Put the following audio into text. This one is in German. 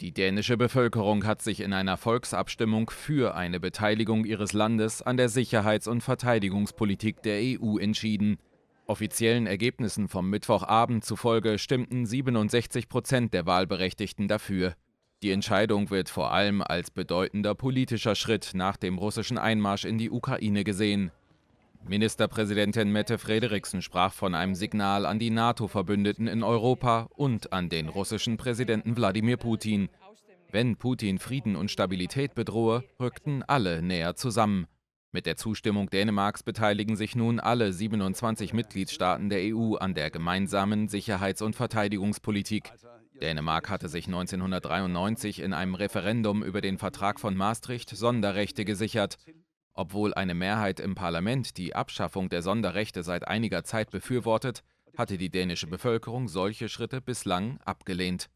Die dänische Bevölkerung hat sich in einer Volksabstimmung für eine Beteiligung ihres Landes an der Sicherheits- und Verteidigungspolitik der EU entschieden. Offiziellen Ergebnissen vom Mittwochabend zufolge stimmten 67 Prozent der Wahlberechtigten dafür. Die Entscheidung wird vor allem als bedeutender politischer Schritt nach dem russischen Einmarsch in die Ukraine gesehen. Ministerpräsidentin Mette Frederiksen sprach von einem Signal an die NATO-Verbündeten in Europa und an den russischen Präsidenten Wladimir Putin. Wenn Putin Frieden und Stabilität bedrohe, rückten alle näher zusammen. Mit der Zustimmung Dänemarks beteiligen sich nun alle 27 Mitgliedstaaten der EU an der gemeinsamen Sicherheits- und Verteidigungspolitik. Dänemark hatte sich 1993 in einem Referendum über den Vertrag von Maastricht Sonderrechte gesichert. Obwohl eine Mehrheit im Parlament die Abschaffung der Sonderrechte seit einiger Zeit befürwortet, hatte die dänische Bevölkerung solche Schritte bislang abgelehnt